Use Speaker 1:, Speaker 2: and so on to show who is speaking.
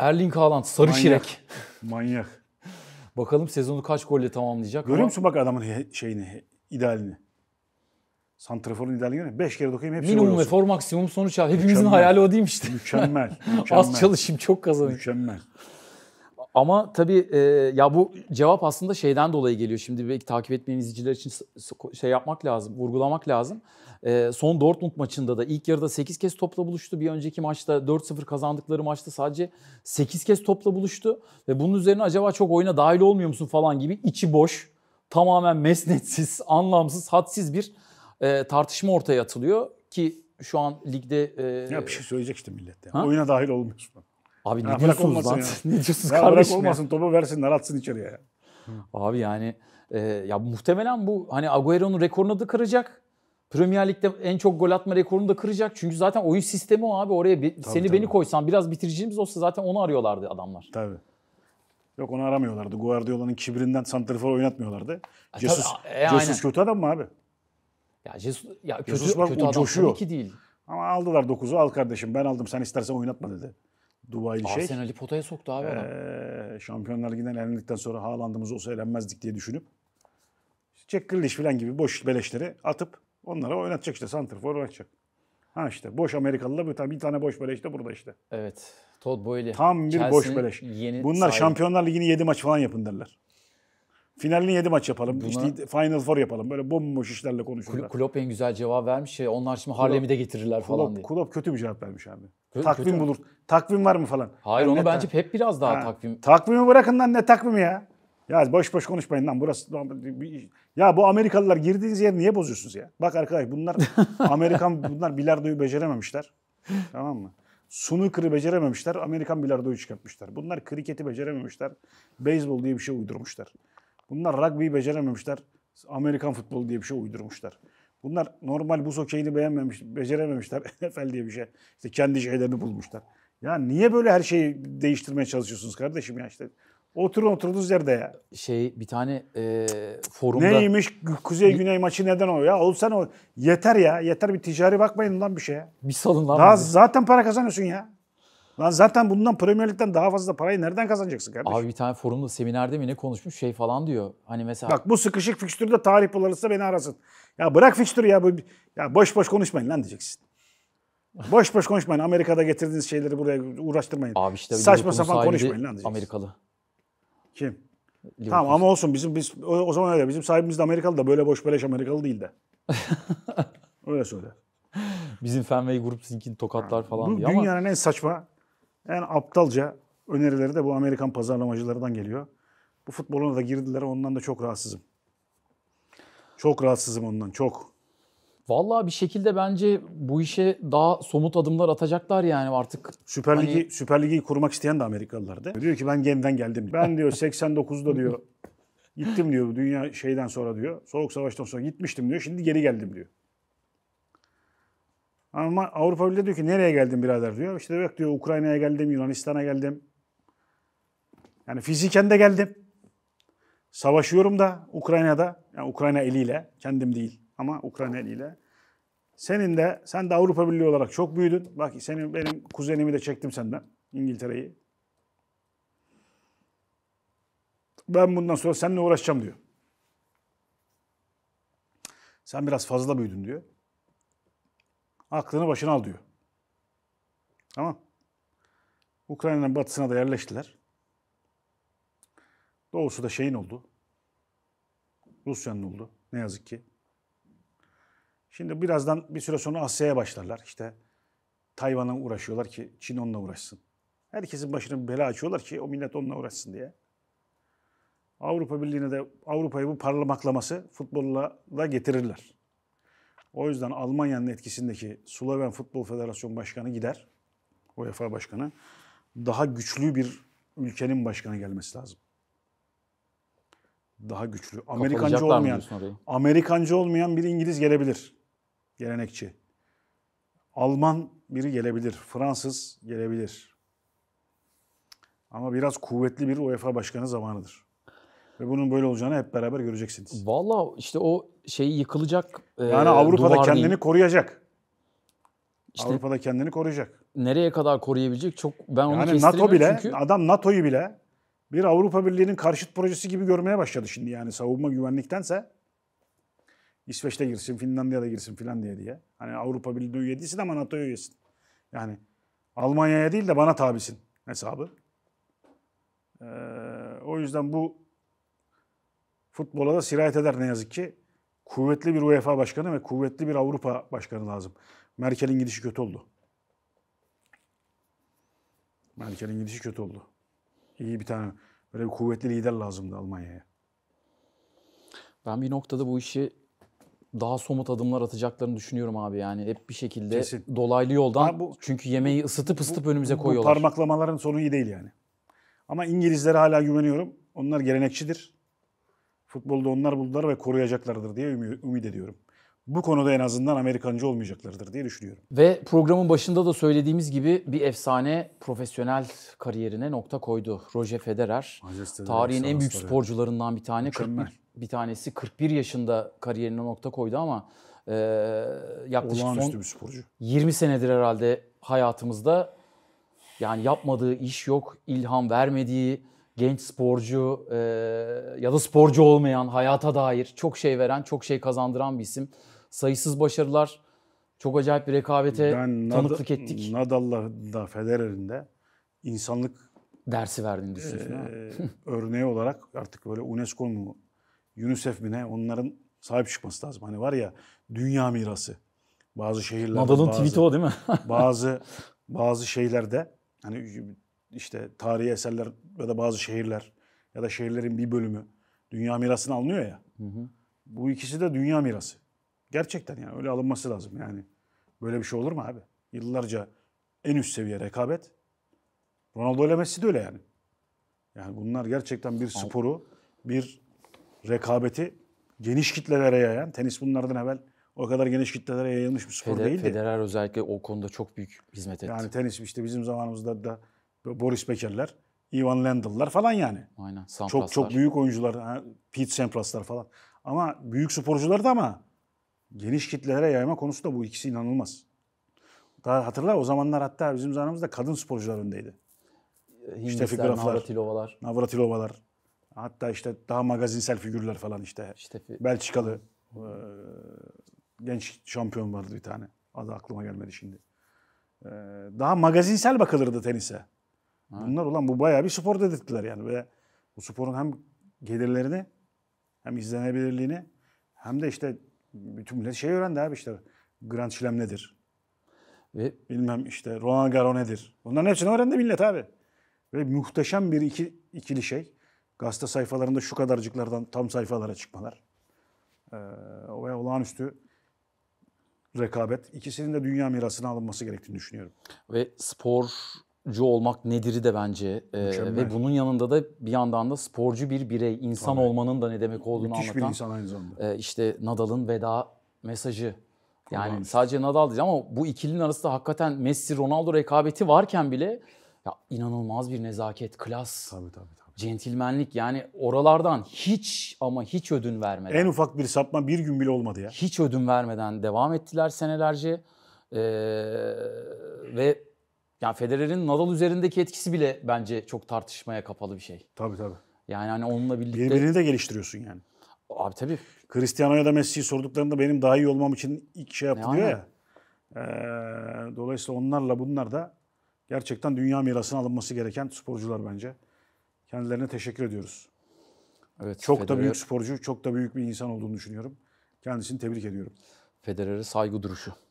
Speaker 1: Erling Haaland sarı Manyak. şirek.
Speaker 2: Manyak. Bakalım sezonu kaç golle tamamlayacak. Görüyor musun bak adamın şeyini, idealini. Santrafor'un idealini 5 kere dokuyayım hepsi Minimum ve efor
Speaker 1: maksimum sonuç al Hepimizin mükemmel. hayali o değil işte? Mükemmel. mükemmel. Az çalışayım çok kazanayım. Mükemmel. Ama tabii e, ya bu cevap aslında şeyden dolayı geliyor. Şimdi belki takip etmeyen izleyiciler için şey yapmak lazım, vurgulamak lazım. E, son Dortmund maçında da ilk yarıda 8 kez topla buluştu. Bir önceki maçta 4-0 kazandıkları maçta sadece 8 kez topla buluştu. Ve bunun üzerine acaba çok oyuna dahil olmuyor musun falan gibi içi boş, tamamen mesnetsiz, anlamsız, hadsiz bir e, tartışma ortaya atılıyor.
Speaker 2: Ki şu an ligde... E, ya bir şey söyleyecek işte millet. Yani. Ha? Oyuna dahil olmuyorsun. Abi ne ya diyorsunuz lan? Ya. ne diyorsunuz ya kardeşim? Bırak olmasın ya? topu versin, atsın içeriye.
Speaker 1: Abi yani e, ya muhtemelen bu hani Agüero'nun rekorunu da kıracak. Premier Lig'de en çok gol atma rekorunu da kıracak. Çünkü zaten oyun sistemi o abi. Oraya bir, tabii, seni tabii. beni koysan biraz bitiricimiz olsa zaten onu arıyorlardı adamlar.
Speaker 2: Tabii. Yok onu aramıyorlardı. Guardiola'nın kibrinden santrifor oynatmıyorlardı. E, Jesus, e, Jesus kötü adam mı abi? Ya Jesus, ya kötü, Jesus bak, kötü adam coşuyor. değil. Ama aldılar 9'u al kardeşim ben aldım sen istersen oynatma dedi. Dubai'li şey. Arsenal'i potaya soktu abi adam. Ee, Şampiyonlar Ligi'nden elendikten sonra Haaland'ımız olsa elenmezdik diye düşünüp Jack Grealish falan gibi boş beleşleri atıp onlara oynatacak işte. Santrfor oynatacak. Ha işte boş Amerikalı da bir tane, bir tane boş beleş de burada işte. Evet. Todd Boyle. Tam bir Chelsea'nin boş beleş. Yeni Bunlar sahibi. Şampiyonlar Ligi'ni 7 maç falan yapın derler. Finalini 7 maç yapalım. Buna... İşte Final Four yapalım. Böyle bomboş işlerle konuşurlar. Klopp en güzel cevap vermiş. Onlar şimdi Harlem'i de getirirler Klopp, falan diye. Klopp kötü bir cevap vermiş abi. Kötü, takvim kötü bulur. Takvim var mı falan? Hayır yani onu bence
Speaker 1: hep biraz daha ha. takvim.
Speaker 2: Takvimi bırakın lan ne takvimi ya? Ya boş boş konuşmayın lan burası. Ya bu Amerikalılar girdiğiniz yer niye bozuyorsunuz ya? Bak arkadaş bunlar Amerikan bunlar bilardoyu becerememişler. Tamam mı? Snooker'ı becerememişler. Amerikan bilardoyu çıkartmışlar. Bunlar kriketi becerememişler. Beyzbol diye bir şey uydurmuşlar. Bunlar rugby'yi becerememişler. Amerikan futbolu diye bir şey uydurmuşlar. Bunlar normal buz okeyini beğenmemiş, becerememişler. NFL diye bir şey. İşte kendi şeylerini bulmuşlar. Ya niye böyle her şeyi değiştirmeye çalışıyorsunuz kardeşim ya işte. Oturun oturduğunuz yerde ya. Şey bir tane e, forumda... Neymiş Kuzey Güney maçı neden o ya? Olsan o yeter ya. Yeter bir ticari bakmayın lan bir şeye. Bir salın lan. Daha zaten para kazanıyorsun ya. Lan zaten bundan Premier Lig'den daha fazla parayı nereden kazanacaksın kardeşim? Abi bir tane forumda seminerde mi ne konuşmuş şey falan diyor. Hani mesela... Bak bu sıkışık fikstürde tarih bulanırsa beni arasın. Ya bırak fikstürü ya. bu Ya boş boş konuşmayın lan diyeceksin. boş boş konuşmayın. Amerika'da getirdiğiniz şeyleri buraya uğraştırmayın. Abi işte Saçma sapan konuşmayın lan diyeceksin. Amerikalı. Kim? Liverpool. Tamam ama olsun bizim biz o, o zaman öyle bizim sahibimiz de Amerikalı da böyle boş beleş Amerikalı değil de. öyle söyle.
Speaker 1: Bizim Fenway grup sizinkini tokatlar falan Bu, diye ama. Dünyanın
Speaker 2: en saçma en aptalca önerileri de bu Amerikan pazarlamacılarından geliyor. Bu futboluna da girdiler ondan da çok rahatsızım. Çok rahatsızım ondan çok. Vallahi bir şekilde bence
Speaker 1: bu işe daha somut adımlar atacaklar yani artık. Süper hani Ligi hani...
Speaker 2: Süper Ligi'yi kurmak isteyen de Amerikalılardı. Diyor ki ben gemiden geldim. Ben diyor 89'da diyor gittim diyor dünya şeyden sonra diyor. Soğuk savaştan sonra gitmiştim diyor. Şimdi geri geldim diyor. Ama Avrupa Birliği diyor ki nereye geldin birader diyor. İşte bak diyor Ukrayna'ya geldim, Yunanistan'a geldim. Yani fiziken de geldim. Savaşıyorum da Ukrayna'da. Yani Ukrayna eliyle, kendim değil ama Ukrayna eliyle. Senin de, sen de Avrupa Birliği olarak çok büyüdün. Bak senin, benim kuzenimi de çektim senden, İngiltere'yi. Ben bundan sonra seninle uğraşacağım diyor. Sen biraz fazla büyüdün diyor. Aklını başına al diyor. Tamam. Ukrayna'nın batısına da yerleştiler. Doğusu da şeyin oldu. Rusya'nın oldu. Ne yazık ki. Şimdi birazdan bir süre sonra Asya'ya başlarlar. İşte Tayvan'a uğraşıyorlar ki Çin onunla uğraşsın. Herkesin başına bir bela açıyorlar ki o millet onunla uğraşsın diye. Avrupa Birliği'ne de Avrupa'yı bu parlamaklaması futbolla da getirirler. O yüzden Almanya'nın etkisindeki Sloven Futbol Federasyonu Başkanı gider. UEFA Başkanı. Daha güçlü bir ülkenin başkanı gelmesi lazım. Daha güçlü. Amerikancı olmayan, Amerikancı olmayan bir İngiliz gelebilir. Gelenekçi. Alman biri gelebilir. Fransız gelebilir. Ama biraz kuvvetli bir UEFA başkanı zamanıdır. Ve bunun böyle olacağını hep beraber göreceksiniz. Valla işte o şey yıkılacak e, Yani e, Avrupa'da duvar kendini değil. koruyacak.
Speaker 1: İşte Avrupa'da kendini koruyacak. nereye kadar koruyabilecek çok ben onu Yani kestiremiyorum NATO bile, çünkü.
Speaker 2: adam NATO'yu bile bir Avrupa Birliği'nin karşıt projesi gibi görmeye başladı şimdi yani savunma güvenliktense. İsveç'te girsin, Finlandiya'da girsin filan diye diye. Hani Avrupa Birliği üye değilsin ama NATO'ya üyesin. Yani Almanya'ya değil de bana tabisin hesabı. Ee, o yüzden bu futbola da sirayet eder ne yazık ki. Kuvvetli bir UEFA başkanı ve kuvvetli bir Avrupa başkanı lazım. Merkel'in gidişi kötü oldu. Merkel'in gidişi kötü oldu. İyi bir tane böyle bir kuvvetli lider lazımdı Almanya'ya.
Speaker 1: Ben bir noktada bu işi daha somut adımlar atacaklarını düşünüyorum abi yani hep bir şekilde Kesin. dolaylı yoldan bu, çünkü yemeği ısıtıp ısıtıp bu, önümüze koyuyorlar. Bu
Speaker 2: parmaklamaların sonu iyi değil yani. Ama İngilizlere hala güveniyorum. Onlar gelenekçidir futbolda onlar buldular ve koruyacaklardır diye ümit ediyorum. Bu konuda en azından Amerikancı olmayacaklardır diye düşünüyorum.
Speaker 1: Ve programın başında da söylediğimiz gibi bir efsane profesyonel kariyerine nokta koydu. Roger Federer. Majestede tarihin en büyük sporcularından bir tane. 41, bir tanesi 41 yaşında kariyerine nokta koydu ama e, yaklaşık Olağanüstü son bir sporcu. 20 senedir herhalde hayatımızda yani yapmadığı iş yok, ilham vermediği, genç sporcu e, ya da sporcu olmayan, hayata dair çok şey veren, çok şey kazandıran bir isim. Sayısız başarılar, çok acayip bir rekabete ben tanıklık Nad- ettik.
Speaker 2: Nadal'la da Federer'in de insanlık dersi verdiğini düşünüyorsun. E, örneği olarak artık böyle UNESCO mu, UNICEF mi ne onların sahip çıkması lazım. Hani var ya dünya mirası. Bazı şehirlerde Nadal'ın tweet'i o değil mi? bazı bazı şeylerde hani işte tarihi eserler ya da bazı şehirler ya da şehirlerin bir bölümü dünya mirasını alınıyor ya. Hı hı. Bu ikisi de dünya mirası. Gerçekten yani öyle alınması lazım yani. Böyle bir şey olur mu abi? Yıllarca en üst seviye rekabet. Ronaldo ile Messi de öyle yani. Yani bunlar gerçekten bir sporu, bir rekabeti geniş kitlelere yayan, tenis bunlardan evvel o kadar geniş kitlelere yayılmış bir spor Feder, değildi. Federer
Speaker 1: özellikle o konuda çok büyük hizmet etti. Yani
Speaker 2: tenis işte bizim zamanımızda da Boris Becker'ler, Ivan Lendl'lar falan yani.
Speaker 1: Aynen. Sampraslar. Çok çok büyük
Speaker 2: oyuncular, Pete Sampras'lar falan. Ama büyük sporcular da ama geniş kitlelere yayma konusu da bu ikisi inanılmaz. Daha hatırla o zamanlar hatta bizim zamanımızda kadın sporcular öndeydi. İşte işte Navratilovalar. Navratilovalar. Hatta işte daha magazinsel figürler falan işte. İşte Belçikalı e, genç şampiyon vardı bir tane. Adı aklıma gelmedi şimdi. E, daha magazinsel bakılırdı tenise. Ha. Bunlar ulan bu bayağı bir spor dedirttiler yani. Ve bu sporun hem gelirlerini hem izlenebilirliğini hem de işte bütün millet şey öğrendi abi işte Grand Slam nedir? Ve bilmem işte Roland Garros nedir? Bunların hepsini öğrendi millet abi. Ve muhteşem bir iki, ikili şey. Gazete sayfalarında şu kadarcıklardan tam sayfalara çıkmalar. Ee, ve olağanüstü rekabet. İkisinin de dünya mirasına alınması gerektiğini düşünüyorum. Ve spor sporcu olmak nedir'i de bence
Speaker 1: e, ve bunun yanında da bir yandan da sporcu bir birey, insan Tabii. olmanın da ne demek olduğunu Müthiş anlatan. bir insan aynı zamanda. E, işte Nadal'ın veda mesajı. Yani Olmamış. sadece Nadal değil ama bu ikilinin arasında hakikaten Messi-Ronaldo rekabeti varken bile ya inanılmaz bir nezaket, klas. Tabii tabii. tabii. Centilmenlik yani oralardan hiç ama hiç ödün vermeden. En ufak bir sapma bir gün bile olmadı ya. Hiç ödün vermeden devam ettiler senelerce. Ee, ve ya Federer'in Nadal üzerindeki etkisi bile bence çok tartışmaya kapalı bir şey. Tabii tabii. Yani hani onunla birlikte... Birbirini de geliştiriyorsun yani. Abi
Speaker 2: tabii. ya da Messi'yi sorduklarında benim daha iyi olmam için ilk şey yaptı e, ya. Ee, dolayısıyla onlarla bunlar da gerçekten dünya mirasına alınması gereken sporcular bence. Kendilerine teşekkür ediyoruz. Evet, çok Federer... da büyük sporcu, çok da büyük bir insan olduğunu düşünüyorum. Kendisini tebrik ediyorum. Federer'e saygı duruşu.